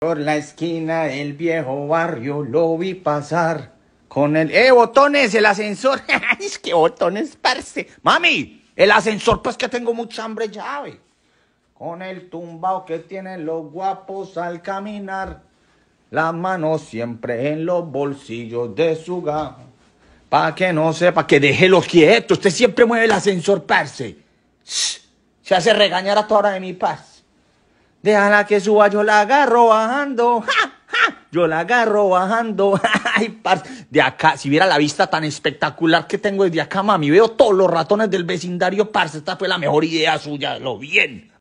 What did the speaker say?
Por la esquina del viejo barrio lo vi pasar con el... ¡Eh, botones! El ascensor. ¡Es que botones, parce! ¡Mami! El ascensor, pues que tengo mucha hambre, llave. Con el tumbao que tienen los guapos al caminar. Las manos siempre en los bolsillos de su gajo. Pa' que no sepa que deje los quietos Usted siempre mueve el ascensor, parce. Se hace regañar a toda hora de mi paz. Déjala que suba, yo la agarro bajando. Yo la agarro bajando. Ay, par... De acá, si viera la vista tan espectacular que tengo desde acá, mami, veo todos los ratones del vecindario, parce. Esta fue la mejor idea suya, lo bien.